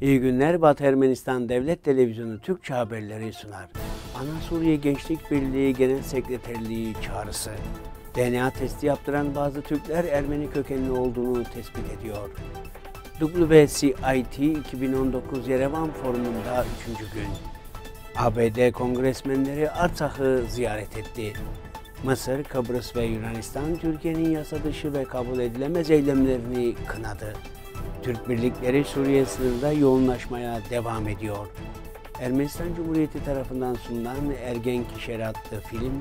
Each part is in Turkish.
İyi günler Batı Ermenistan Devlet Televizyonu Türkçe haberleri sunar. Ana Suriye Gençlik Birliği Genel Sekreterliği çağrısı. DNA testi yaptıran bazı Türkler Ermeni kökenli olduğunu tespit ediyor. WCIT 2019 Yerevan Forumunda 3. gün. ABD kongresmenleri Artsakh'ı ziyaret etti. Mısır, Kıbrıs ve Yunanistan Türkiye'nin yasa dışı ve kabul edilemez eylemlerini kınadı. Türk birlikleri Suriye sınırında yoğunlaşmaya devam ediyor. Ermenistan Cumhuriyeti tarafından sunulan ergen Şer adlı film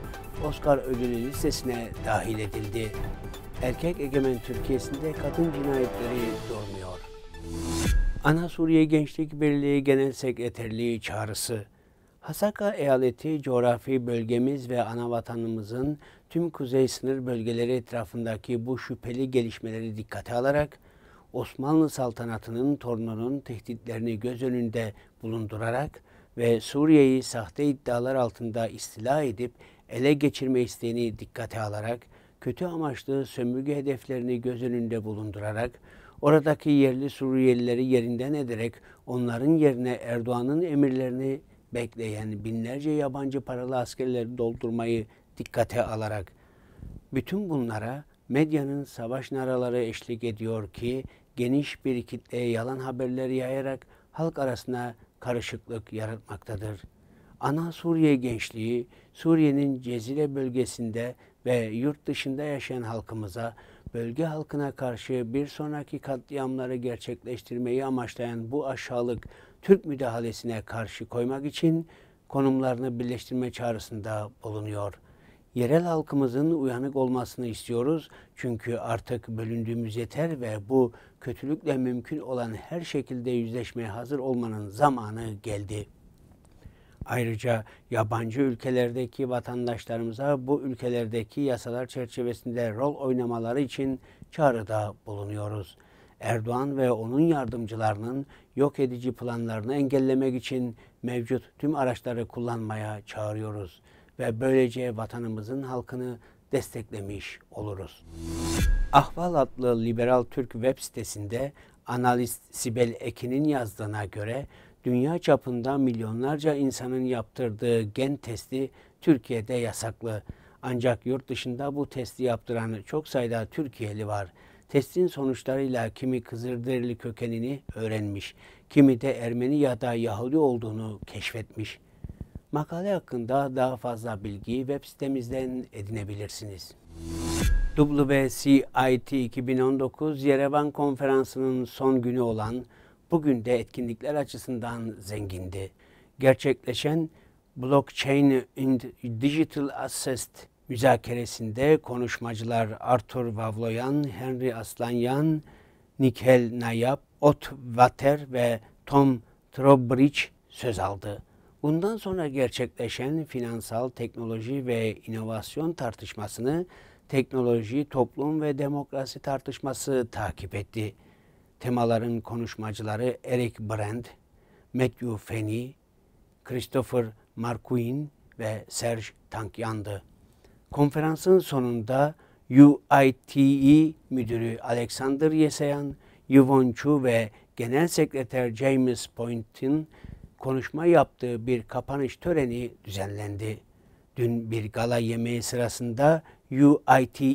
Oscar ödülü listesine dahil edildi. Erkek egemen Türkiye'sinde kadın cinayetleri durmuyor. Ana Suriye Gençlik Birliği Genel Sekreterliği çağrısı. Hasaka eyaleti coğrafi bölgemiz ve ana vatanımızın tüm kuzey sınır bölgeleri etrafındaki bu şüpheli gelişmeleri dikkate alarak Osmanlı saltanatının torununun tehditlerini göz önünde bulundurarak ve Suriye'yi sahte iddialar altında istila edip ele geçirme isteğini dikkate alarak, kötü amaçlı sömürge hedeflerini göz önünde bulundurarak, oradaki yerli Suriyelileri yerinden ederek onların yerine Erdoğan'ın emirlerini bekleyen binlerce yabancı paralı askerleri doldurmayı dikkate alarak bütün bunlara medyanın savaş naraları eşlik ediyor ki geniş bir kitleye yalan haberleri yayarak halk arasına karışıklık yaratmaktadır. Ana Suriye gençliği Suriye'nin Cezire bölgesinde ve yurt dışında yaşayan halkımıza bölge halkına karşı bir sonraki katliamları gerçekleştirmeyi amaçlayan bu aşağılık Türk müdahalesine karşı koymak için konumlarını birleştirme çağrısında bulunuyor.'' yerel halkımızın uyanık olmasını istiyoruz. Çünkü artık bölündüğümüz yeter ve bu kötülükle mümkün olan her şekilde yüzleşmeye hazır olmanın zamanı geldi. Ayrıca yabancı ülkelerdeki vatandaşlarımıza bu ülkelerdeki yasalar çerçevesinde rol oynamaları için çağrıda bulunuyoruz. Erdoğan ve onun yardımcılarının yok edici planlarını engellemek için mevcut tüm araçları kullanmaya çağırıyoruz ve böylece vatanımızın halkını desteklemiş oluruz. Ahval adlı Liberal Türk web sitesinde analist Sibel Ekin'in yazdığına göre dünya çapında milyonlarca insanın yaptırdığı gen testi Türkiye'de yasaklı. Ancak yurt dışında bu testi yaptıran çok sayıda Türkiye'li var. Testin sonuçlarıyla kimi Kızılderili kökenini öğrenmiş, kimi de Ermeni ya da Yahudi olduğunu keşfetmiş. Makale hakkında daha fazla bilgiyi web sitemizden edinebilirsiniz. WCIT 2019 Yerevan Konferansı'nın son günü olan bugün de etkinlikler açısından zengindi. Gerçekleşen Blockchain and Digital Assets müzakeresinde konuşmacılar Arthur Vavloyan, Henry Aslanyan, Nikhil Nayab, Ot Vater ve Tom Trobridge söz aldı. Bundan sonra gerçekleşen finansal teknoloji ve inovasyon tartışmasını teknoloji, toplum ve demokrasi tartışması takip etti. Temaların konuşmacıları Eric Brand, Matthew Fenny, Christopher Marquin ve Serge Tankyan'dı. Konferansın sonunda UITE Müdürü Alexander Yesayan, Yvonne Chu ve Genel Sekreter James Point'in konuşma yaptığı bir kapanış töreni düzenlendi. Dün bir gala yemeği sırasında UITE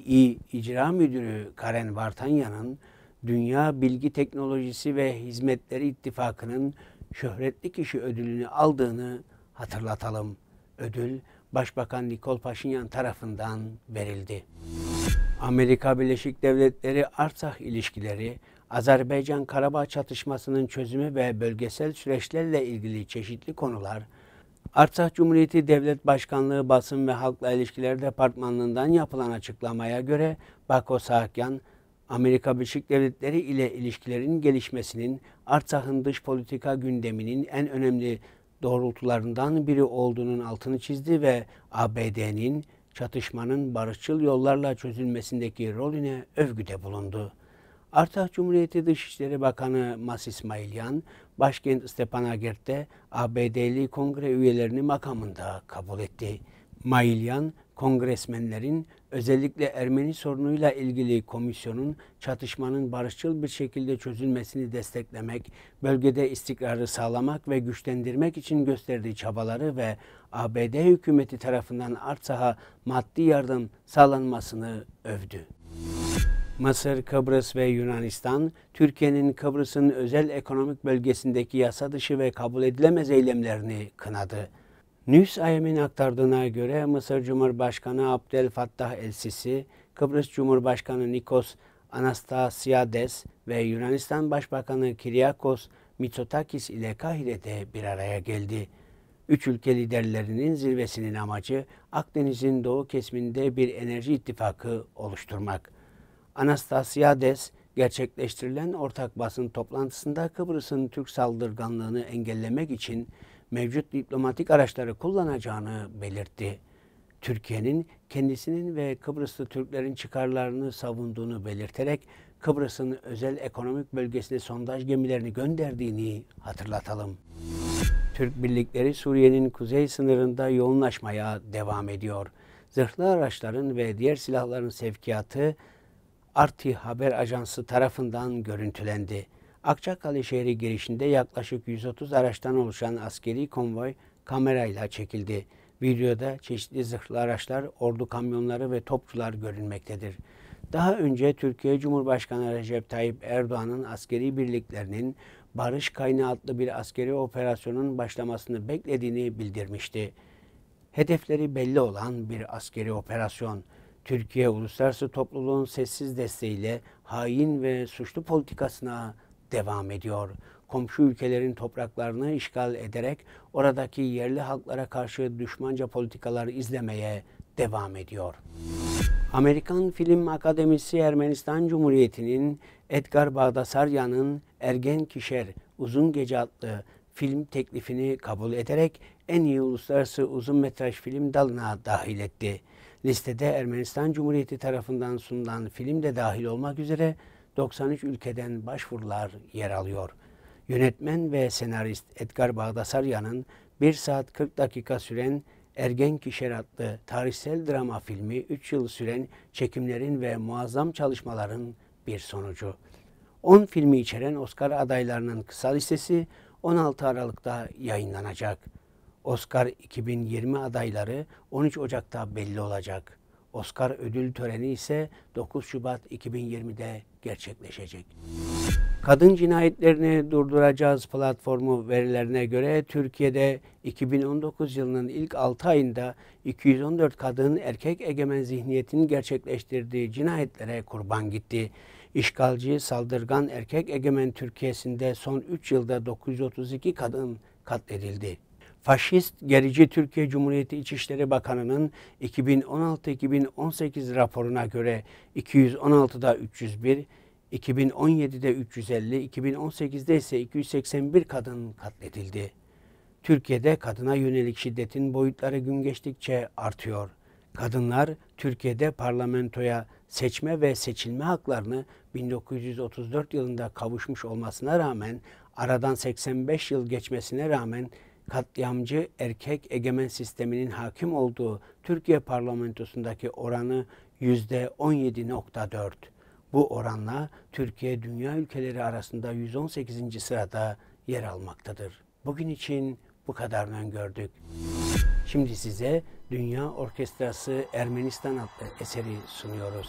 İcra Müdürü Karen Vartanya'nın Dünya Bilgi Teknolojisi ve Hizmetleri İttifakı'nın şöhretli kişi ödülünü aldığını hatırlatalım. Ödül Başbakan Nikol Paşinyan tarafından verildi. Amerika Birleşik Devletleri Artsakh ilişkileri Azerbaycan-Karabağ çatışmasının çözümü ve bölgesel süreçlerle ilgili çeşitli konular, Artsakh Cumhuriyeti Devlet Başkanlığı Basın ve Halkla İlişkiler Departmanlığından yapılan açıklamaya göre Bako Saakyan, Amerika Birleşik Devletleri ile ilişkilerin gelişmesinin Artsakh'ın dış politika gündeminin en önemli doğrultularından biri olduğunun altını çizdi ve ABD'nin çatışmanın barışçıl yollarla çözülmesindeki rolüne övgüde bulundu. Artah Cumhuriyeti Dışişleri Bakanı Mas İsmailyan, başkent Stepanakert'te ABD'li kongre üyelerini makamında kabul etti. Mailyan, kongresmenlerin özellikle Ermeni sorunuyla ilgili komisyonun çatışmanın barışçıl bir şekilde çözülmesini desteklemek, bölgede istikrarı sağlamak ve güçlendirmek için gösterdiği çabaları ve ABD hükümeti tarafından Artsaha maddi yardım sağlanmasını övdü. Mısır, Kıbrıs ve Yunanistan, Türkiye'nin Kıbrıs'ın özel ekonomik bölgesindeki yasa dışı ve kabul edilemez eylemlerini kınadı. Newsayem'in aktardığına göre Mısır Cumhurbaşkanı Abdel Fattah El-Sisi, Kıbrıs Cumhurbaşkanı Nikos Anastasiades ve Yunanistan Başbakanı Kyriakos Mitsotakis ile Kahire'de bir araya geldi. Üç ülke liderlerinin zirvesinin amacı Akdeniz'in doğu kesiminde bir enerji ittifakı oluşturmak. Anastasiades gerçekleştirilen ortak basın toplantısında Kıbrıs'ın Türk saldırganlığını engellemek için mevcut diplomatik araçları kullanacağını belirtti. Türkiye'nin kendisinin ve Kıbrıslı Türklerin çıkarlarını savunduğunu belirterek Kıbrıs'ın özel ekonomik bölgesine sondaj gemilerini gönderdiğini hatırlatalım. Türk birlikleri Suriye'nin kuzey sınırında yoğunlaşmaya devam ediyor. Zırhlı araçların ve diğer silahların sevkiyatı Arti Haber Ajansı tarafından görüntülendi. Akçakale şehri girişinde yaklaşık 130 araçtan oluşan askeri konvoy kamerayla çekildi. Videoda çeşitli zırhlı araçlar, ordu kamyonları ve topçular görünmektedir. Daha önce Türkiye Cumhurbaşkanı Recep Tayyip Erdoğan'ın askeri birliklerinin Barış Kaynağı adlı bir askeri operasyonun başlamasını beklediğini bildirmişti. Hedefleri belli olan bir askeri operasyon. Türkiye uluslararası topluluğun sessiz desteğiyle hain ve suçlu politikasına devam ediyor. Komşu ülkelerin topraklarını işgal ederek oradaki yerli halklara karşı düşmanca politikalar izlemeye devam ediyor. Amerikan Film Akademisi Ermenistan Cumhuriyeti'nin Edgar Bağdasaryan'ın Ergen Kişer Uzun Gece adlı film teklifini kabul ederek en iyi uluslararası uzun metraj film dalına dahil etti. Listede Ermenistan Cumhuriyeti tarafından sunulan film de dahil olmak üzere 93 ülkeden başvurular yer alıyor. Yönetmen ve senarist Edgar Bağdasaryan'ın 1 saat 40 dakika süren Ergen Kişer adlı tarihsel drama filmi 3 yıl süren çekimlerin ve muazzam çalışmaların bir sonucu. 10 filmi içeren Oscar adaylarının kısa listesi 16 Aralık'ta yayınlanacak. Oscar 2020 adayları 13 Ocak'ta belli olacak. Oscar ödül töreni ise 9 Şubat 2020'de gerçekleşecek. Kadın cinayetlerini durduracağız platformu verilerine göre Türkiye'de 2019 yılının ilk 6 ayında 214 kadın erkek egemen zihniyetin gerçekleştirdiği cinayetlere kurban gitti. İşgalci, saldırgan erkek egemen Türkiye'sinde son 3 yılda 932 kadın katledildi faşist gerici Türkiye Cumhuriyeti İçişleri Bakanı'nın 2016-2018 raporuna göre 216'da 301, 2017'de 350, 2018'de ise 281 kadın katledildi. Türkiye'de kadına yönelik şiddetin boyutları gün geçtikçe artıyor. Kadınlar Türkiye'de parlamentoya seçme ve seçilme haklarını 1934 yılında kavuşmuş olmasına rağmen aradan 85 yıl geçmesine rağmen katliamcı erkek egemen sisteminin hakim olduğu Türkiye parlamentosundaki oranı yüzde %17.4. Bu oranla Türkiye dünya ülkeleri arasında 118. sırada yer almaktadır. Bugün için bu kadarını gördük. Şimdi size Dünya Orkestrası Ermenistan adlı eseri sunuyoruz.